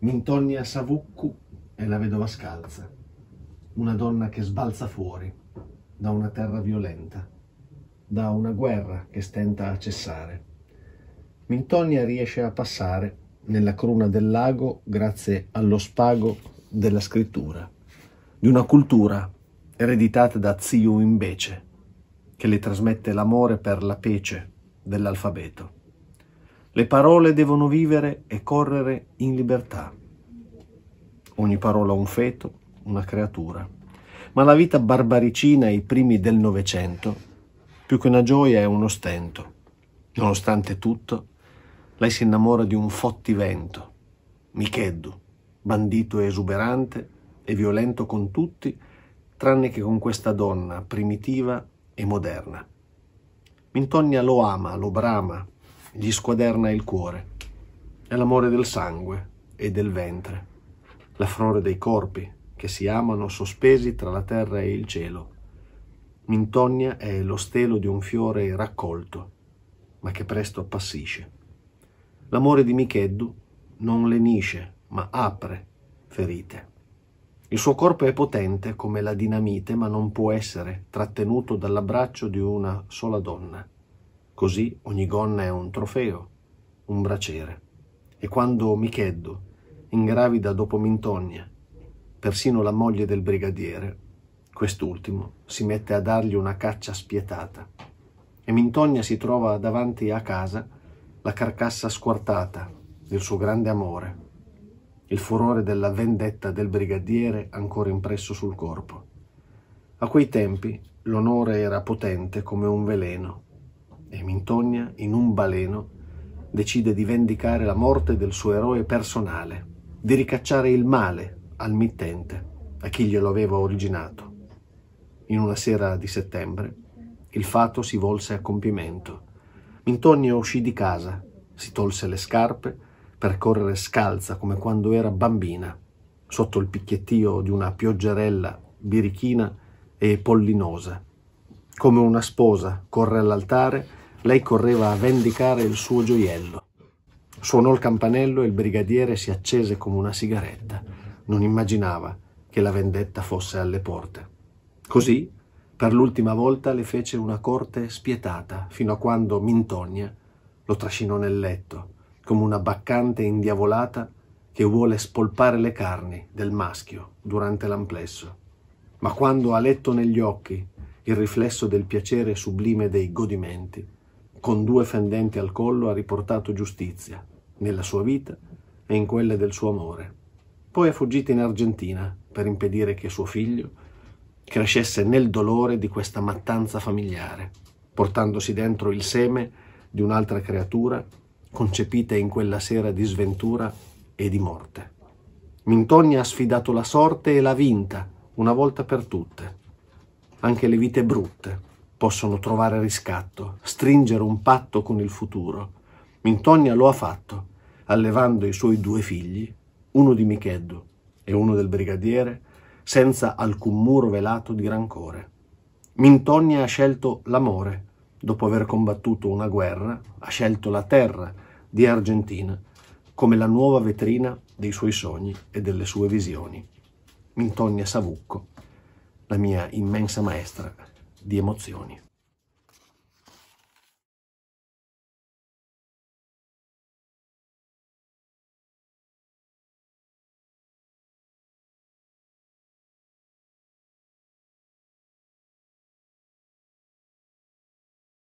Mintonia Savuccu è la vedova scalza, una donna che sbalza fuori da una terra violenta, da una guerra che stenta a cessare. Mintonia riesce a passare nella cruna del lago grazie allo spago della scrittura, di una cultura ereditata da Ziu invece, che le trasmette l'amore per la pece dell'alfabeto. Le parole devono vivere e correre in libertà. Ogni parola un feto, una creatura. Ma la vita barbaricina ai primi del Novecento, più che una gioia è uno stento. Nonostante tutto, lei si innamora di un fottivento, Micheddu, bandito e esuberante e violento con tutti, tranne che con questa donna primitiva e moderna. Mintogna lo ama, lo brama, gli squaderna il cuore. È l'amore del sangue e del ventre, l'affrore dei corpi che si amano sospesi tra la terra e il cielo. Mintonia è lo stelo di un fiore raccolto, ma che presto appassisce. L'amore di Micheddu non lenisce, ma apre ferite. Il suo corpo è potente come la dinamite, ma non può essere trattenuto dall'abbraccio di una sola donna. Così ogni gonna è un trofeo, un braciere. E quando Micheddo ingravida dopo Mintonia, persino la moglie del brigadiere, quest'ultimo si mette a dargli una caccia spietata. E Mintonia si trova davanti a casa la carcassa squartata del suo grande amore, il furore della vendetta del brigadiere ancora impresso sul corpo. A quei tempi l'onore era potente come un veleno e Mintonia, in un baleno, decide di vendicare la morte del suo eroe personale, di ricacciare il male al mittente, a chi glielo aveva originato. In una sera di settembre, il fato si volse a compimento. Mintonia uscì di casa, si tolse le scarpe per correre scalza come quando era bambina, sotto il picchiettio di una pioggerella birichina e pollinosa. Come una sposa corre all'altare lei correva a vendicare il suo gioiello. Suonò il campanello e il brigadiere si accese come una sigaretta. Non immaginava che la vendetta fosse alle porte. Così, per l'ultima volta, le fece una corte spietata, fino a quando Mintonia lo trascinò nel letto, come una baccante indiavolata che vuole spolpare le carni del maschio durante l'amplesso. Ma quando ha letto negli occhi il riflesso del piacere sublime dei godimenti, con due fendenti al collo ha riportato giustizia, nella sua vita e in quelle del suo amore. Poi è fuggita in Argentina per impedire che suo figlio crescesse nel dolore di questa mattanza familiare, portandosi dentro il seme di un'altra creatura concepita in quella sera di sventura e di morte. Mintogna ha sfidato la sorte e l'ha vinta, una volta per tutte, anche le vite brutte, possono trovare riscatto, stringere un patto con il futuro. Mintonia lo ha fatto, allevando i suoi due figli, uno di Micheddu e uno del brigadiere, senza alcun muro velato di rancore. Mintonia ha scelto l'amore, dopo aver combattuto una guerra, ha scelto la terra di Argentina come la nuova vetrina dei suoi sogni e delle sue visioni. Mintonia Savucco, la mia immensa maestra di emozioni.